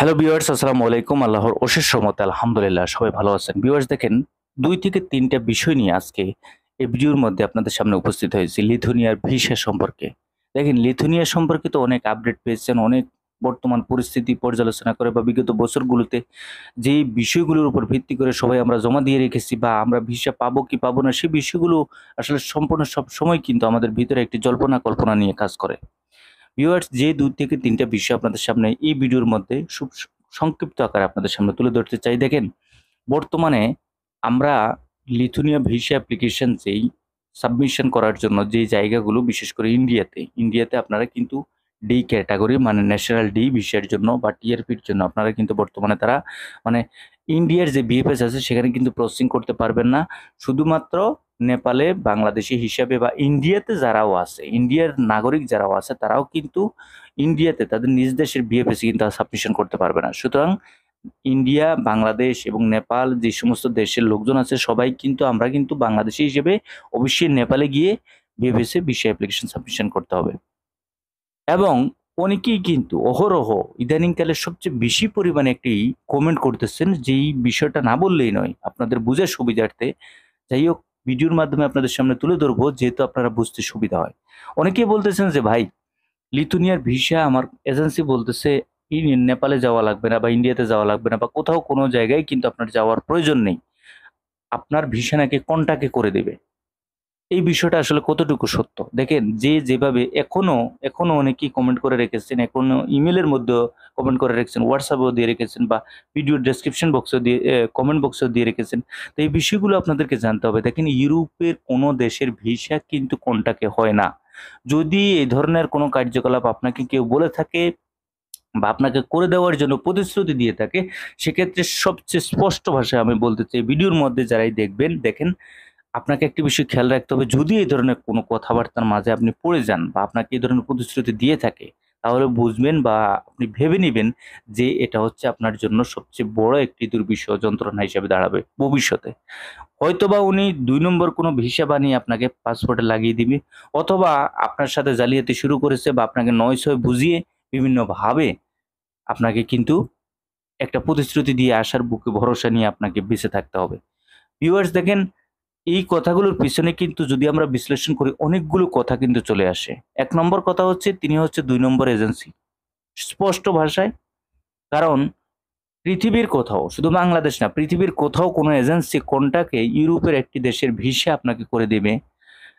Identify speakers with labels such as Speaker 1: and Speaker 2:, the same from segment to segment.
Speaker 1: hello বিওয়ার্স আসসালামু আলাইকুম আল্লাহর অশেষ সমতে আলহামদুলিল্লাহ সবাই ভালো আছেন বিওয়ার্স দেখেন দুই থেকে তিনটা বিষয় নিয়ে আজকে এই ভিডিওর মধ্যে আপনাদের সামনে উপস্থিত হয়েছি লিথুনিয়ার ভিসা সম্পর্কে দেখেন লিথুনিয়া সম্পর্কে তো অনেক আপডেট পেয়েছেন অনেক বর্তমান পরিস্থিতি পর্যালোচনা করে বা বিগত বছরগুলোতে যে বিষয়গুলোর উপর ভিত্তি করে সবাই আমরা জমা দিয়ে রেখেছি বা আমরা ভিসা পাবো কি পাবো না সেই বিষয়গুলো আসলে সম্পূর্ণ সব সময় কিন্তু আমাদের ভিতরে একটি জল্পনা কল্পনা নিয়ে কাজ করে ভিউয়ার্স যে দুই থেকে তিনটা বিষয় আপনাদের সামনে এই ভিডিওর মধ্যে সংক্ষিপ্ত আকারে আপনাদের সামনে তুলে ধরতে চাই দেখেন বর্তমানে আমরা লিথুনিয়া ভিসা অ্যাপ্লিকেশান যেই সাবমিশন করার জন্য যে জায়গাগুলো বিশেষ করে ইন্ডিয়াতে ইন্ডিয়াতে আপনারা কিন্তু ডি ক্যাটাগরি মানে ন্যাশনাল ডি ভিসার জন্য বা টিআরপির জন্য আপনারা কিন্তু বর্তমানে তারা মানে ইন্ডিয়ার যে বিএফএস আছে সেখানে কিন্তু প্রসেসিং করতে পারবেন না শুধুমাত্র নেপালে বাংলাদেশি হিসাবে বা ইন্ডিয়াতে যারাও আছে ইন্ডিয়ার নাগরিক যারাও আছে তারাও কিন্তু ইন্ডিয়াতে তাদের নিজ দেশের বিএফএসি কিন্তু সাবমিশন করতে পারবে না সুতরাং ইন্ডিয়া বাংলাদেশ এবং নেপাল যে সমস্ত দেশের লোকজন আছে সবাই কিন্তু আমরা কিন্তু বাংলাদেশি হিসেবে অবশ্যই নেপালে গিয়ে বিএফএসি বিষয় অ্যাপ্লিকেশন সাবমিশন করতে হবে এবং অনেকেই কিন্তু অহরহ ইদানিংকালে সবচেয়ে বেশি পরিমাণে একটি কমেন্ট করতেছেন যেই বিষয়টা না বললেই নয় আপনাদের বুঝে সুবিধার্থে যাই হোক ভিডিওর মাধ্যমে আপনাদের সামনে তুলে ধরবো যেহেতু আপনারা বুঝতে সুবিধা হয় অনেকেই বলতেছেন যে ভাই লিথুনিয়ার ভিসা আমার এজেন্সি বলতেছে নেপালে যাওয়া লাগবে না বা ইন্ডিয়াতে যাওয়া লাগবে না বা কোথাও কোনো জায়গায় কিন্তু আপনার যাওয়ার প্রয়োজন নেই আপনার ভিসা নাকি কন্টাকে করে দেবে এই বিষয়টা আসলে কতটুকু সত্য দেখেন যে যেভাবে এখনও এখনও অনেকেই কমেন্ট করে রেখেছেন এখনও ইমেলের মধ্যেও কমেন্ট করে রেখেছেন হোয়াটসঅ্যাপেও দিয়ে রেখেছেন বা ভিডিও ডেসক্রিপশন বক্সও দিয়ে কমেন্ট বক্সও দিয়ে রেখেছেন তো এই বিষয়গুলো আপনাদেরকে জানতে হবে দেখেন ইউরোপের কোনো দেশের ভিসা কিন্তু কোনটাকে হয় না যদি এই ধরনের কোনো কার্যকলাপ আপনাকে কেউ বলে থাকে বা আপনাকে করে দেওয়ার জন্য প্রতিশ্রুতি দিয়ে থাকে সেক্ষেত্রে সবচেয়ে স্পষ্ট ভাষায় আমি বলতে চাই ভিডিওর মধ্যে যারাই দেখবেন দেখেন আপনাকে একটি বিষয় খেয়াল রাখতে হবে যদি এই ধরনের কোনো কথাবার্তার মাঝে আপনি পড়ে যান বা আপনাকে এই ধরনের প্রতিশ্রুতি দিয়ে থাকে তাহলে বুঝবেন বা আপনি ভেবে নেবেন যে এটা হচ্ছে আপনার জন্য সবচেয়ে বড় একটি দুর্বিষয় যন্ত্রণা হিসেবে দাঁড়াবে ভবিষ্যতে হয়তোবা উনি দুই নম্বর কোনো ভিসা বানিয়ে আপনাকে পাসপোর্টে লাগিয়ে দিবে অথবা আপনার সাথে জালিয়াতি শুরু করেছে বা আপনাকে নয় ছয় বুঝিয়ে বিভিন্নভাবে আপনাকে কিন্তু একটা প্রতিশ্রুতি দিয়ে আসার বুকে ভরসা নিয়ে আপনাকে বেঁচে থাকতে হবে ভিউয়ার্স দেখেন এই কথাগুলোর পিছনে কিন্তু যদি আমরা বিশ্লেষণ করি অনেকগুলো কথা কিন্তু চলে আসে এক নম্বর কথা হচ্ছে তিনি হচ্ছে দুই নম্বর এজেন্সি স্পষ্ট ভাষায় কারণ পৃথিবীর কোথাও শুধু বাংলাদেশ না পৃথিবীর কোথাও কোনো এজেন্সি কোনটাকে ইউরোপের একটি দেশের ভিসা আপনাকে করে দেবে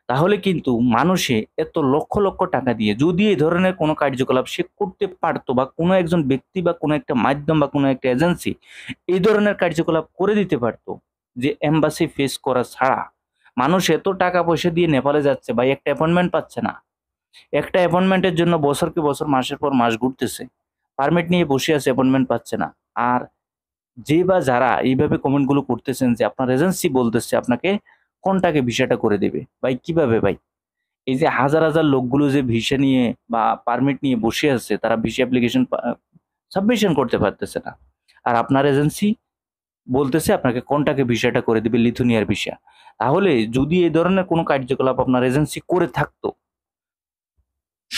Speaker 1: তাহলে কিন্তু মানুষে এত লক্ষ লক্ষ টাকা দিয়ে যদি এই ধরনের কোনো কার্যকলাপ সে করতে পারতো বা কোনো একজন ব্যক্তি বা কোনো একটা মাধ্যম বা কোনো একটা এজেন্সি এই ধরনের কার্যকলাপ করে দিতে পারতো যে এম্বাসি ফিস করা ছাড়া মানুষ এত টাকা পয়সা দিয়ে নেপালে যাচ্ছে ভাই একটা অ্যাপয়েন্টমেন্ট পাচ্ছে না একটা অ্যাপয়েন্টমেন্টের জন্য বছরকে বছর মাসের পর মাস ঘুরতেছে পারমিট নিয়ে বসে আছে অ্যাপয়েন্টমেন্ট পাচ্ছে না আর যে বা যারা এইভাবে কমেন্টগুলো করতেছেন যে আপনার এজেন্সি বলতেছে আপনাকে কোনটাকে ভিসাটা করে দেবে ভাই কিভাবে ভাই এই যে হাজার হাজার লোকগুলো যে ভিসা নিয়ে বা পারমিট নিয়ে বসে আছে তারা ভিসা অ্যাপ্লিকেশন সাবমিশন করতে পারতেছে না আর আপনার এজেন্সি বলতেছে আপনাকে কোনটাকে ভিসাটা করে দিবে লিথুনিয়ার ভিসা তাহলে যদি এই ধরনের কোনো কার্যকলাপ আপনার এজেন্সি করে থাকতো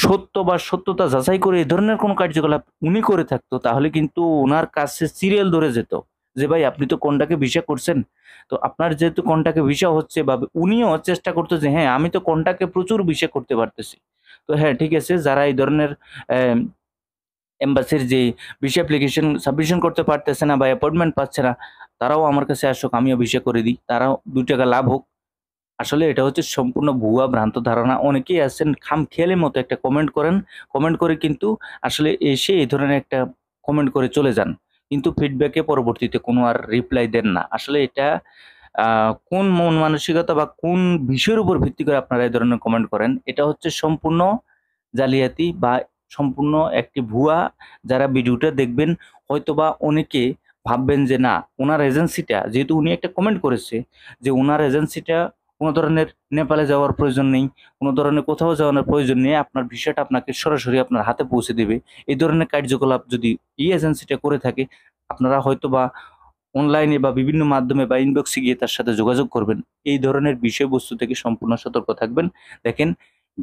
Speaker 1: সত্য বা সত্যতা যাচাই করে এই ধরনের কোনো কার্যকলাপ উনি করে থাকতো তাহলে কিন্তু ওনার কাছে সিরিয়াল ধরে যেত যে ভাই আপনি তো কোনটাকে ভিসা করছেন তো আপনার যেহেতু কোনটাকে ভিসা হচ্ছে বা উনিও চেষ্টা করতো যে হ্যাঁ আমি তো কোনটাকে প্রচুর ভিসা করতে পারতেছি তো হ্যাঁ ঠিক আছে যারা এই ধরনের এম্বাসির যে ভিসা অ্যাপ্লিকেশন সাবমিশন করতে পারতেছে না বা অ্যাপয়েন্টমেন্ট পাচ্ছে না তারাও আমার কাছে আসুক আমিও ভিসা করে দিই তারাও দু টাকা লাভ হোক আসলে এটা হচ্ছে সম্পূর্ণ ভুয়া ভ্রান্ত ধারণা অনেকেই আছেন খাম খেলে মতো একটা কমেন্ট করেন কমেন্ট করে কিন্তু আসলে এসে এই ধরনের একটা কমেন্ট করে চলে যান কিন্তু ফিডব্যাকে পরবর্তীতে কোনো আর রিপ্লাই দেন না আসলে এটা কোন মন মানসিকতা বা কোন বিষয়ের উপর ভিত্তি করে আপনারা এই ধরনের কমেন্ট করেন এটা হচ্ছে সম্পূর্ণ জালিয়াতি বা সম্পূর্ণ একটি ভুয়া যারা ভিডিওটা দেখবেন হয়তোবা অনেকে ভাববেন যে না ওনার এজেন্সিটা যেহেতু উনি একটা কমেন্ট করেছে যে ওনার এজেন্সিটা কোনো ধরনের নেপালে যাওয়ার প্রয়োজন নেই কোনো ধরনের কোথাও যাওয়ার প্রয়োজন নেই আপনার ভিসাটা আপনাকে সরাসরি আপনার হাতে পৌঁছে দেবে এই ধরনের কার্যকলাপ যদি এই এজেন্সিটা করে থাকে আপনারা হয়তোবা অনলাইনে বা বিভিন্ন মাধ্যমে বা ইনবক্সে গিয়ে তার সাথে যোগাযোগ করবেন এই ধরনের বিষয়বস্তু থেকে সম্পূর্ণ সতর্ক থাকবেন দেখেন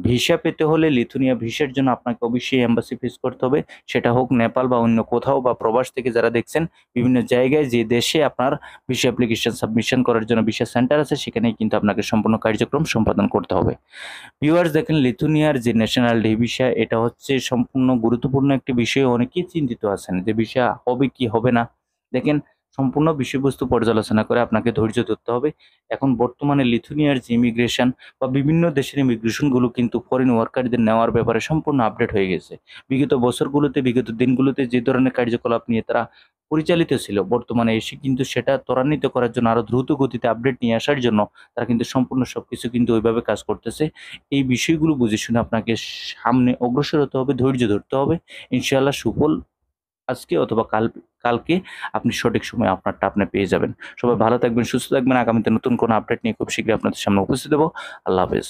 Speaker 1: ভিসা পেতে হলে লিথুনিয়া ভিসার জন্য আপনাকে অবশ্যই এম্বাসি ফিস করতে হবে সেটা হোক নেপাল বা অন্য কোথাও বা প্রবাস থেকে যারা দেখছেন বিভিন্ন জায়গায় যে দেশে আপনার ভিসা অ্যাপ্লিকেশন সাবমিশন করার জন্য ভিসা সেন্টার আছে সেখানেই কিন্তু আপনাকে সম্পূর্ণ কার্যক্রম সম্পাদন করতে হবে ভিউয়ার্স দেখেন লিথুনিয়ার যে ন্যাশনাল ডে ভিসা এটা হচ্ছে সম্পূর্ণ গুরুত্বপূর্ণ একটি বিষয়ে অনেকেই চিন্তিত আছেন যে ভিসা হবে কি হবে না দেখেন সম্পূর্ণ বিষয়বস্তু পর্যালোচনা করে আপনাকে ধৈর্য ধরতে হবে এখন বর্তমানে লিথুনিয়ার যে ইমিগ্রেশন বা বিভিন্ন দেশের ইমিগ্রেশনগুলো কিন্তু ফরেন ওয়ার্কারদের নেওয়ার ব্যাপারে সম্পূর্ণ আপডেট হয়ে গেছে বিগত বছরগুলোতে বিগত দিনগুলোতে যে ধরনের কার্যকলাপ নিয়ে তারা পরিচালিত ছিল বর্তমানে এসে কিন্তু সেটা ত্বরান্বিত করার জন্য আরও দ্রুত গতিতে আপডেট নিয়ে আসার জন্য তারা কিন্তু সম্পূর্ণ সব কিছু কিন্তু ওইভাবে কাজ করতেছে এই বিষয়গুলো বুঝে শুনে আপনাকে সামনে অগ্রসর হতে হবে ধৈর্য ধরতে হবে ইনশাআল্লাহ সুফল আজকে অথবা কাল কালকে আপনি সঠিক সময়ে আপনারটা আপনি পেয়ে যাবেন সবাই ভালো থাকবেন সুস্থ থাকবেন আগামীতে নতুন কোনো আপডেট নিয়ে খুব শীঘ্রই আপনাদের সামনে উপস্থিত দেবো আল্লাহ হাফেজ